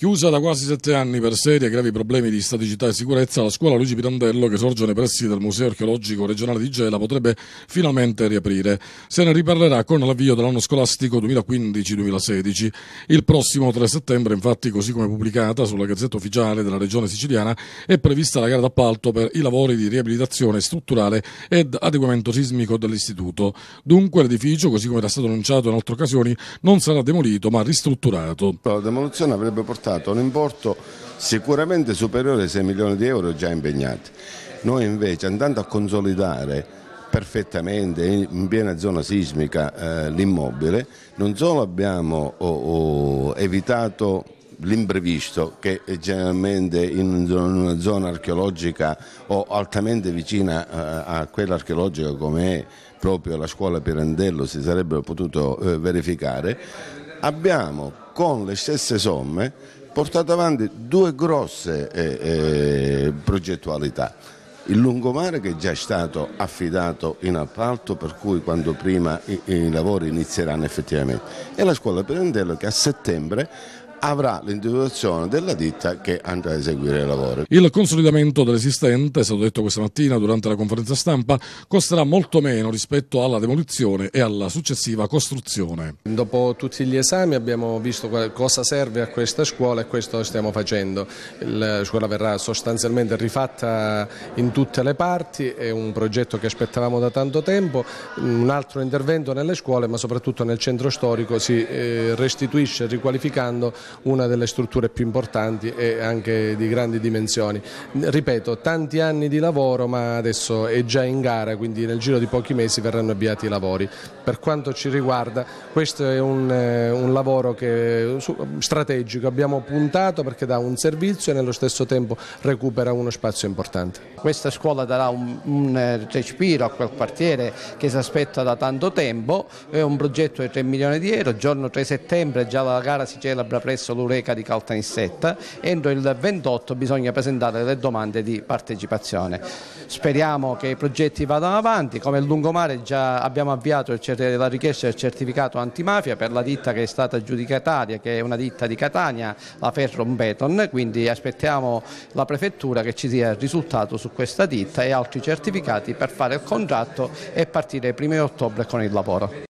Chiusa da quasi sette anni per serie e gravi problemi di staticità e sicurezza, la scuola Luigi Pirandello, che sorge nei pressi del Museo Archeologico Regionale di Gela, potrebbe finalmente riaprire. Se ne riparlerà con l'avvio dell'anno scolastico 2015-2016. Il prossimo 3 settembre, infatti, così come pubblicata sulla Gazzetta Ufficiale della Regione Siciliana, è prevista la gara d'appalto per i lavori di riabilitazione strutturale ed adeguamento sismico dell'istituto. Dunque l'edificio, così come era stato annunciato in altre occasioni, non sarà demolito ma ristrutturato. La demolizione avrebbe portato stato un importo sicuramente superiore ai 6 milioni di euro già impegnati. Noi invece andando a consolidare perfettamente in piena zona sismica eh, l'immobile, non solo abbiamo oh, oh, evitato l'imprevisto che generalmente in una zona archeologica o altamente vicina eh, a quella archeologica come è proprio la scuola Pirandello si sarebbe potuto eh, verificare, abbiamo con le stesse somme portato avanti due grosse eh, eh, progettualità. Il lungomare che è già stato affidato in appalto per cui quanto prima i, i lavori inizieranno effettivamente e la scuola Pirandello che a settembre avrà l'individuazione della ditta che andrà a eseguire il lavoro. Il consolidamento dell'esistente, è stato detto questa mattina durante la conferenza stampa, costerà molto meno rispetto alla demolizione e alla successiva costruzione. Dopo tutti gli esami abbiamo visto cosa serve a questa scuola e questo stiamo facendo. La scuola verrà sostanzialmente rifatta in tutte le parti, è un progetto che aspettavamo da tanto tempo, un altro intervento nelle scuole ma soprattutto nel centro storico si eh, restituisce riqualificando una delle strutture più importanti e anche di grandi dimensioni. Ripeto, tanti anni di lavoro ma adesso è già in gara, quindi nel giro di pochi mesi verranno avviati i lavori. Per quanto ci riguarda questo è un, eh, un lavoro che, strategico, abbiamo puntato perché dà un servizio e nello stesso tempo recupera uno spazio importante. Questa scuola darà un, un eh, respiro a quel quartiere che si aspetta da tanto tempo, è un progetto di 3 milioni di euro, giorno 3 settembre già la gara si celebra presso presso l'Ureca di Caltanissetta. Entro il 28 bisogna presentare le domande di partecipazione. Speriamo che i progetti vadano avanti, come il lungomare già abbiamo avviato la richiesta del certificato antimafia per la ditta che è stata giudicataria, che è una ditta di Catania, la Ferron Beton, quindi aspettiamo la prefettura che ci dia il risultato su questa ditta e altri certificati per fare il contratto e partire il 1 ottobre con il lavoro.